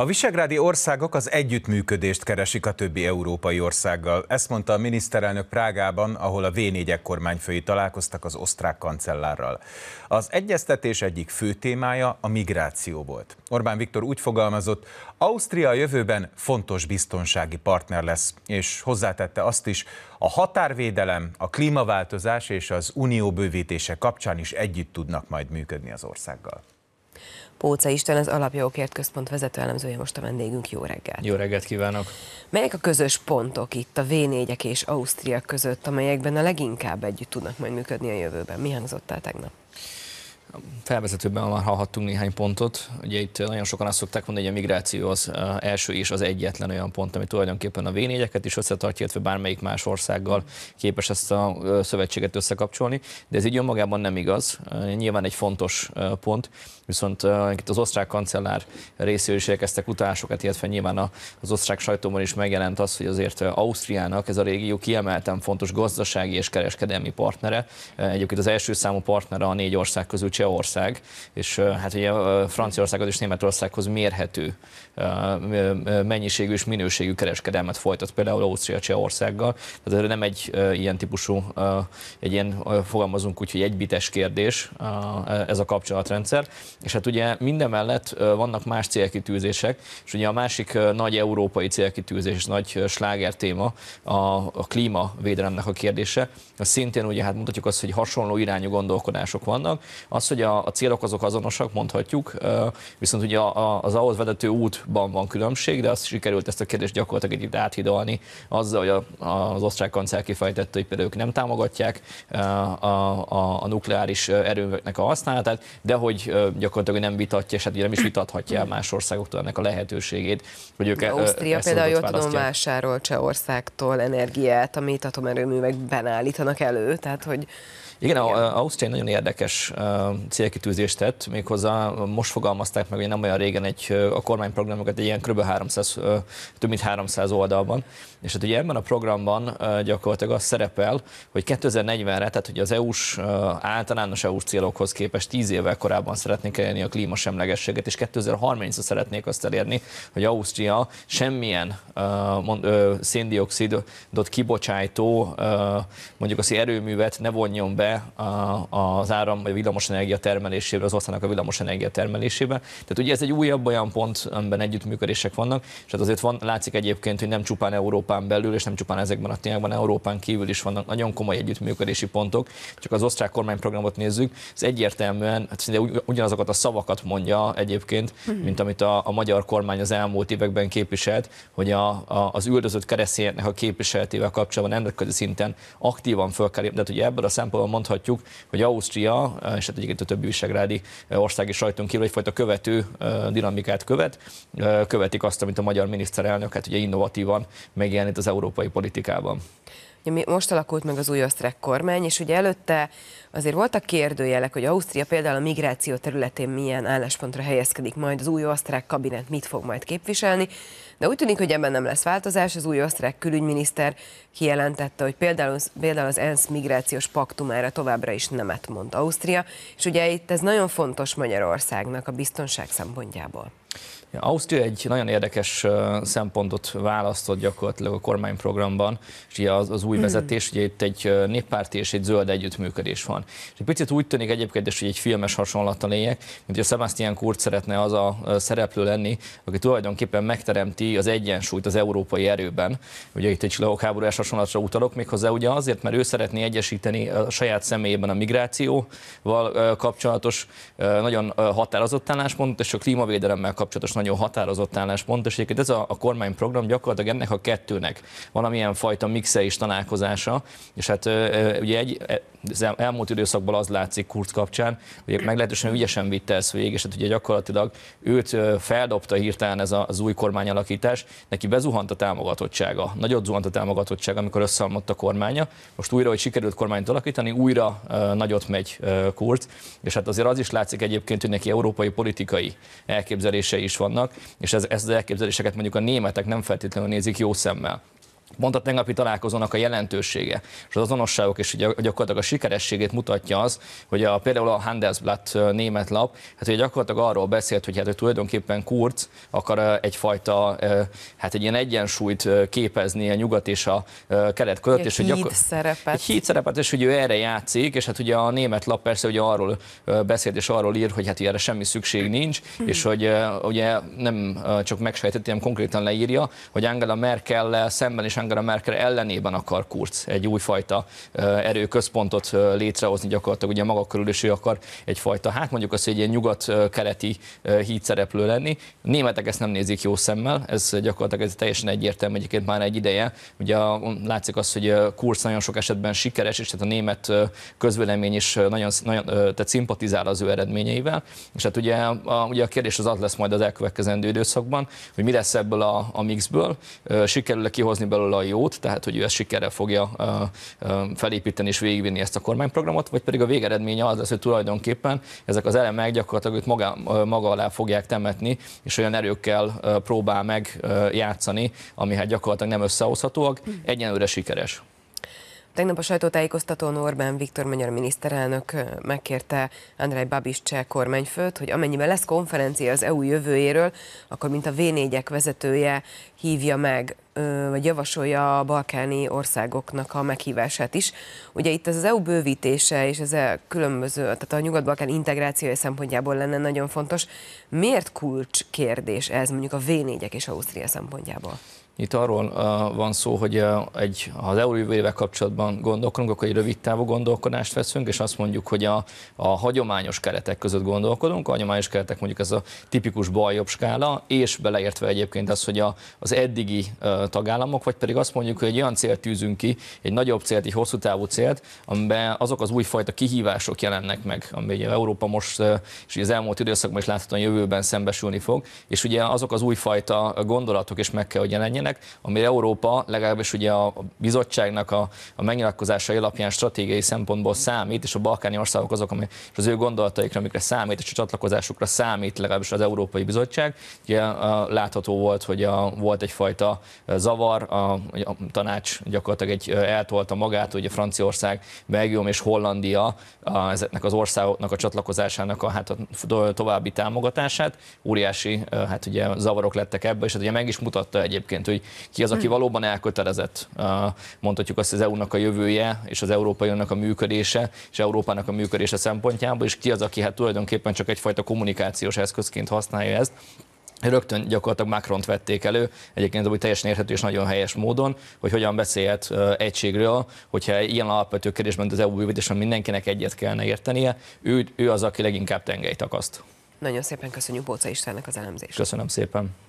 A visegrádi országok az együttműködést keresik a többi európai országgal. Ezt mondta a miniszterelnök Prágában, ahol a V4 kormányfői találkoztak az osztrák kancellárral. Az egyeztetés egyik fő témája a migráció volt. Orbán Viktor úgy fogalmazott, Ausztria a jövőben fontos biztonsági partner lesz, és hozzátette azt is, a határvédelem, a klímaváltozás és az unió bővítése kapcsán is együtt tudnak majd működni az országgal. Póca Isten, az Alapjogokért Központ vezető elemzője most a vendégünk. Jó reggelt! Jó reggelt kívánok! Melyek a közös pontok itt a v és Ausztria között, amelyekben a leginkább együtt tudnak majd működni a jövőben? Mi hangzott el tegnap? felvezetőben már hallhattunk néhány pontot. Ugye itt nagyon sokan azt szokták mondani, hogy a migráció az első és az egyetlen olyan pont, ami tulajdonképpen a v is összetartja, illetve bármelyik más országgal képes ezt a szövetséget összekapcsolni, de ez így önmagában nem igaz. Nyilván egy fontos pont, viszont itt az osztrák kancellár részéről is érkeztek utalásokat, illetve nyilván az osztrák sajtóban is megjelent az, hogy azért Ausztriának ez a régió kiemelten fontos gazdasági és kereskedelmi partnere. Egyébként az első számú partnere a négy ország közül Csehország, és hát ugye Franciaországhoz és Németországhoz mérhető mennyiségű és minőségű kereskedelmet folytat, például Ausztria Csehországgal. Tehát ez nem egy ilyen típusú, egy ilyen fogalmazunk úgy, hogy egybites kérdés ez a kapcsolatrendszer. És hát ugye mindemellett vannak más célkitűzések, és ugye a másik nagy európai célkitűzés és nagy sláger téma a, a klímavédelemnek a kérdése. Szintén ugye hát mutatjuk azt, hogy hasonló irányú gondolkodások vannak. Az, hogy a, a célok azok azonosak, mondhatjuk, viszont ugye az ahhoz vezető útban van különbség, de azt sikerült ezt a kérdést gyakorlatilag egy áthidalni azzal, hogy az osztrák kancellár kifejtette, hogy például ők nem támogatják a, a, a nukleáris erőműveknek a használatát, de hogy gyakorlatilag nem vitatja, és hát ugye nem is vitathatja el más országoktól ennek a lehetőségét, hogy ők Ausztria e, például, jól tudom, vásárol Csehországtól energiát, amit atomerőművekben állítanak elő, tehát hogy igen, Igen. Ausztria nagyon érdekes célkitűzést tett, méghozzá most fogalmazták meg, hogy nem olyan régen egy, a kormányprogramokat egy ilyen kb. 300, több mint 300 oldalban, és hát ugye ebben a programban gyakorlatilag az szerepel, hogy 2040-re, tehát hogy az EU-s általános EU-s célokhoz képest 10 évvel korábban szeretnék elérni a klímasemlegességet, és 2030-ra szeretnék azt elérni, hogy Ausztria semmilyen széndiokszidot kibocsájtó, mondjuk azt, erőművet ne vonjon be a, az áram vagy a villamosenergia termelésébe, az országnak a villamosenergia termelésébe. Tehát ugye ez egy újabb olyan pont, amiben együttműködések vannak, és hát azért van, látszik egyébként, hogy nem csupán Európán belül, és nem csupán ezekben a témákban, Európán kívül is vannak nagyon komoly együttműködési pontok. Csak az osztrák kormányprogramot nézzük, ez egyértelműen hát szinte ugyanazokat a szavakat mondja egyébként, mhm. mint amit a, a magyar kormány az elmúlt években képviselt, hogy a, a, az üldözött keresztényeknek a képviseletével kapcsolatban nemzetközi szinten aktívan föl kell, de ugye ebből a szempontból mondhatjuk, hogy Ausztria, és hát egyébként a többi visegrádi országi sajtón kívül egyfajta követő dinamikát követ, követik azt, amit a magyar miniszterelnök hát ugye innovatívan megjelenít az európai politikában. Most alakult meg az új osztrák kormány, és ugye előtte azért voltak kérdőjelek, hogy Ausztria például a migráció területén milyen álláspontra helyezkedik majd, az új osztrák kabinet mit fog majd képviselni, de úgy tűnik, hogy ebben nem lesz változás. Az új osztrák külügyminiszter kijelentette, hogy például, például az ENSZ migrációs paktumára továbbra is nemet mond Ausztria, és ugye itt ez nagyon fontos Magyarországnak a biztonság szempontjából. Ausztria egy nagyon érdekes szempontot választott gyakorlatilag a kormányprogramban, és ugye az, az új hmm. vezetés, ugye itt egy néppárti és egy zöld együttműködés van. És egy picit úgy tűnik egyébként, és egy filmes hasonlata lények, mint hogy a Sebastian Kurz szeretne az a szereplő lenni, aki tulajdonképpen megteremti az egyensúlyt az európai erőben. Ugye itt egy csillagháborús hasonlatra utalok, méghozzá ugye azért, mert ő szeretné egyesíteni a saját személyében a migrációval kapcsolatos nagyon határozott álláspontot, és a klímavédelemmel kapcsolatos nagyon határozott álláspont, és egyébként ez a, a kormányprogram gyakorlatilag ennek a kettőnek valamilyen fajta mixe és tanálkozása, és hát ugye egy, e, az elmúlt időszakban az látszik Kurz kapcsán, hogy meglehetősen ügyesen vitte ezt végig, és hát ugye gyakorlatilag őt feldobta hirtelen ez az új kormányalakítás, neki bezuhant a támogatottsága, nagyot zuhant a támogatottsága, amikor összeomlott a kormánya, most újra, hogy sikerült kormányt alakítani, újra nagyot megy Kurz, és hát azért az is látszik egyébként, hogy neki európai politikai elképzelése is van, vannak, és ez, ez az elképzeléseket mondjuk a németek nem feltétlenül nézik jó szemmel. Pont a tegnapi találkozónak a jelentősége és az azonosságok és gyakorlatilag a sikerességét mutatja az, hogy a, például a Handelsblatt német lap, hát ugye gyakorlatilag arról beszélt, hogy hát hogy tulajdonképpen Kurz akar egyfajta, hát egy ilyen egyensúlyt képezni a nyugat és a kelet között. Egy és híd gyakor... szerepet. Egy híd szerepet, és hogy ő erre játszik, és hát ugye a német lap persze ugye arról beszélt és arról ír, hogy hát erre semmi szükség nincs, hmm. és hogy ugye nem csak megsejtett, hanem konkrétan leírja, hogy Angela Merkel szemben és Angela Merkel ellenében akar Kurz egy újfajta erőközpontot létrehozni gyakorlatilag ugye maga körül, is ő akar egyfajta, hát mondjuk azt, hogy egy ilyen nyugat-keleti szereplő lenni. A németek ezt nem nézik jó szemmel, ez gyakorlatilag ez teljesen egyértelmű egyébként már egy ideje. Ugye látszik az, hogy Kurz nagyon sok esetben sikeres, és tehát a német közvélemény is nagyon, nagyon tehát szimpatizál az ő eredményeivel. És hát ugye a, ugye a kérdés az az lesz majd az elkövetkezendő időszakban, hogy mi lesz ebből a, a mixből, sikerül-e kihozni belőle belőle a jót, tehát hogy ő ezt sikerrel fogja felépíteni és végigvinni ezt a kormányprogramot, vagy pedig a végeredménye az lesz, hogy tulajdonképpen ezek az elemek gyakorlatilag őt maga, maga alá fogják temetni, és olyan erőkkel próbál meg játszani, ami hát gyakorlatilag nem összehozhatóak, hm. egyenlőre sikeres. Tegnap a sajtótájékoztatón Orbán Viktor magyar miniszterelnök megkérte Andrei Babis cseh kormányfőt, hogy amennyiben lesz konferencia az EU jövőjéről, akkor mint a V4-ek vezetője hívja meg vagy javasolja a balkáni országoknak a meghívását is. Ugye itt az EU bővítése és ez a e különböző, tehát a nyugat-balkán integrációja szempontjából lenne nagyon fontos. Miért kulcs kérdés ez mondjuk a v és Ausztria szempontjából? Itt arról uh, van szó, hogy uh, egy, ha az EU jövőjével kapcsolatban gondolkodunk, akkor egy rövid távú gondolkodást veszünk, és azt mondjuk, hogy a, a hagyományos keretek között gondolkodunk. A hagyományos keretek mondjuk ez a tipikus baljobb skála, és beleértve egyébként az, hogy a, az eddigi uh, tagállamok, vagy pedig azt mondjuk, hogy egy olyan célt tűzünk ki, egy nagyobb célt, egy hosszú távú célt, amiben azok az újfajta kihívások jelennek meg, amiben ugye Európa most, és az elmúlt időszakban is láthatóan jövőben szembesülni fog, és ugye azok az újfajta gondolatok is meg kell, hogy jelenjenek, amire Európa legalábbis ugye a bizottságnak a, a megnyilatkozásai alapján stratégiai szempontból számít, és a balkáni országok azok, ami, és az ő gondolataikra, amikre számít, és a csatlakozásukra számít legalábbis az Európai Bizottság. Ugye látható volt, hogy a, volt egyfajta zavar. A, a tanács gyakorlatilag egy eltolta magát, hogy a Franciaország, Belgium és Hollandia a, ezeknek az országoknak a csatlakozásának a, hát a további támogatását. Óriási hát ugye zavarok lettek ebből, és hát ugye meg is mutatta egyébként, hogy ki az, aki hmm. valóban elkötelezett. Mondhatjuk azt, az EU-nak a jövője és az Európai Uniónak a működése és Európának a működése szempontjából, és ki az, aki hát tulajdonképpen csak egyfajta kommunikációs eszközként használja ezt rögtön gyakorlatilag Macront vették elő, egyébként úgy teljesen érthető és nagyon helyes módon, hogy hogyan beszélhet egységről, hogyha ilyen alapvető kérdésben az EU bővítésen mindenkinek egyet kellene értenie, ő, ő az, aki leginkább tengelyt akaszt. Nagyon szépen köszönjük Bóca Istennek az elemzést. Köszönöm szépen.